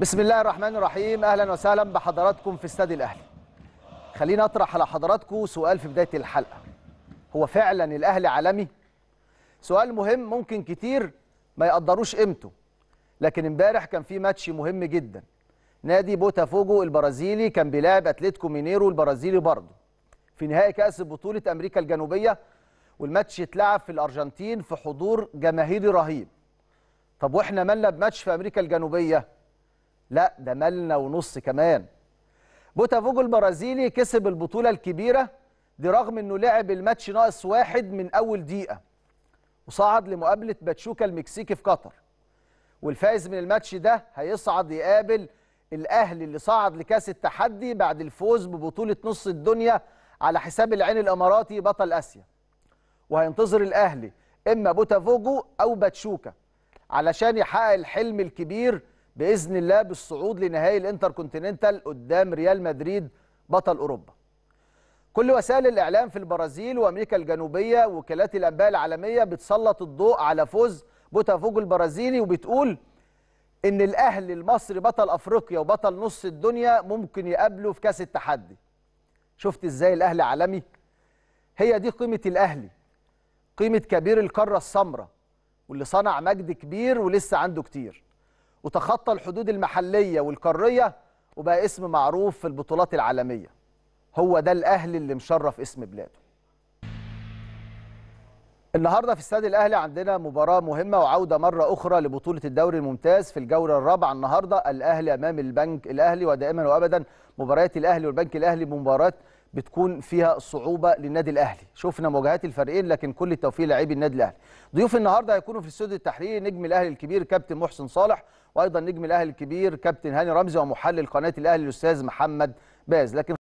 بسم الله الرحمن الرحيم اهلا وسهلا بحضراتكم في استاد الاهلي خليني اطرح على حضراتكم سؤال في بدايه الحلقه هو فعلا الاهلي عالمي سؤال مهم ممكن كتير ما يقدروش قيمته لكن امبارح كان في ماتش مهم جدا نادي بوتافوجو البرازيلي كان بيلاعب اتلتيكو مينيرو البرازيلي برضه في نهائي كاس بطوله امريكا الجنوبيه والماتش اتلعب في الارجنتين في حضور جماهيري رهيب طب واحنا مالنا بماتش في امريكا الجنوبيه لا ده مالنا ونص كمان بوتافوجو البرازيلي كسب البطولة الكبيرة دي رغم انه لعب الماتش ناقص واحد من اول دقيقة وصعد لمقابلة باتشوكا المكسيكي في قطر والفائز من الماتش ده هيصعد يقابل الاهلي اللي صعد لكاس التحدي بعد الفوز ببطولة نص الدنيا على حساب العين الاماراتي بطل اسيا وهينتظر الاهلي اما بوتافوجو او باتشوكا علشان يحقق الحلم الكبير باذن الله بالصعود لنهائي الانتركونتيننتال قدام ريال مدريد بطل اوروبا. كل وسائل الاعلام في البرازيل وامريكا الجنوبيه وكالات الانباء العالميه بتسلط الضوء على فوز بوتافوجو البرازيلي وبتقول ان الاهلي المصري بطل افريقيا وبطل نص الدنيا ممكن يقابله في كاس التحدي. شفت ازاي الاهلي عالمي؟ هي دي قيمه الاهلي. قيمه كبير القاره السمراء واللي صنع مجد كبير ولسه عنده كتير. وتخطى الحدود المحلية والقارية وبقى اسم معروف في البطولات العالمية هو ده الأهلي اللي مشرف اسم بلاده النهارده في استاد الاهلي عندنا مباراه مهمه وعوده مره اخرى لبطوله الدوري الممتاز في الجوله الرابعه النهارده الاهلي امام البنك الاهلي ودائما وابدا مباريات الاهلي والبنك الاهلي مباراه بتكون فيها صعوبه للنادي الاهلي شفنا مواجهات الفريقين لكن كل التوفيق لاعبي النادي الاهلي ضيوف النهارده هيكونوا في الاستوديو التحريري نجم الاهلي الكبير كابتن محسن صالح وايضا نجم الاهلي الكبير كابتن هاني رمزي ومحلل قناه الاهلي الاستاذ محمد باز لكن